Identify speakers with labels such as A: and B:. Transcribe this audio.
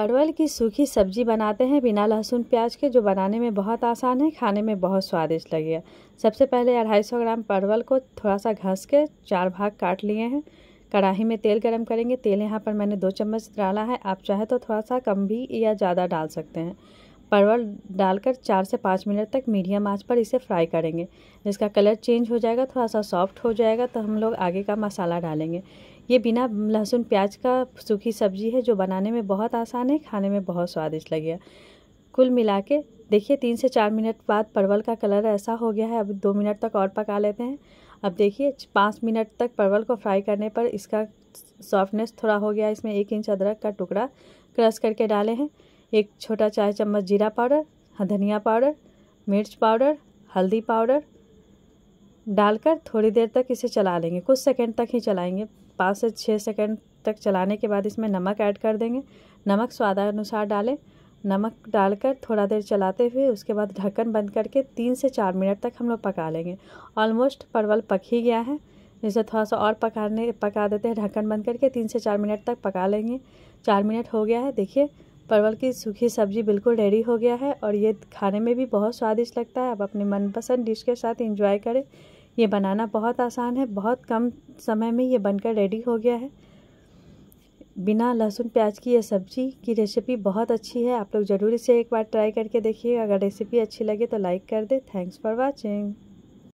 A: परवल की सूखी सब्जी बनाते हैं बिना लहसुन प्याज के जो बनाने में बहुत आसान है खाने में बहुत स्वादिष्ट लगेगा सबसे पहले अढ़ाई सौ ग्राम परवल को थोड़ा सा घस के चार भाग काट लिए हैं कढ़ाही में तेल गरम करेंगे तेल यहाँ पर मैंने दो चम्मच डाला है आप चाहे तो थोड़ा सा कम भी या ज़्यादा डाल सकते हैं परवल डालकर चार से पाँच मिनट तक मीडियम आंच पर इसे फ्राई करेंगे इसका कलर चेंज हो जाएगा थोड़ा सा सॉफ्ट हो जाएगा तो हम लोग आगे का मसाला डालेंगे ये बिना लहसुन प्याज का सूखी सब्जी है जो बनाने में बहुत आसान है खाने में बहुत स्वादिष्ट लगेगा कुल मिला के देखिए तीन से चार मिनट बाद परवल का कलर ऐसा हो गया है अब दो मिनट तक और पका लेते हैं अब देखिए पाँच मिनट तक परवल को फ्राई करने पर इसका सॉफ्टनेस थोड़ा हो गया इसमें एक इंच अदरक का टुकड़ा क्रश करके डाले हैं एक छोटा चाय चम्मच जीरा पाउडर धनिया पाउडर मिर्च पाउडर हल्दी पाउडर डालकर थोड़ी देर तक इसे चला लेंगे कुछ सेकंड तक ही चलाएंगे पाँच से छः सेकंड तक चलाने के बाद इसमें नमक ऐड कर देंगे नमक स्वादानुसार डालें नमक डालकर थोड़ा देर चलाते हुए उसके बाद ढक्कन बंद करके तीन से चार मिनट तक हम लोग पका लेंगे ऑलमोस्ट परवल पक ही गया है इसे थोड़ा सा और पकाने पका देते हैं ढक्कन बंद करके तीन से चार मिनट तक पका लेंगे चार मिनट हो गया है देखिए परवल की सूखी सब्जी बिल्कुल रेडी हो गया है और ये खाने में भी बहुत स्वादिष्ट लगता है आप अपने मनपसंद डिश के साथ इंजॉय करें ये बनाना बहुत आसान है बहुत कम समय में ये बनकर रेडी हो गया है बिना लहसुन प्याज की यह सब्ज़ी की रेसिपी बहुत अच्छी है आप लोग ज़रूर इसे एक बार ट्राई करके देखिए अगर रेसिपी अच्छी लगे तो लाइक कर दे थैंक्स फॉर वॉचिंग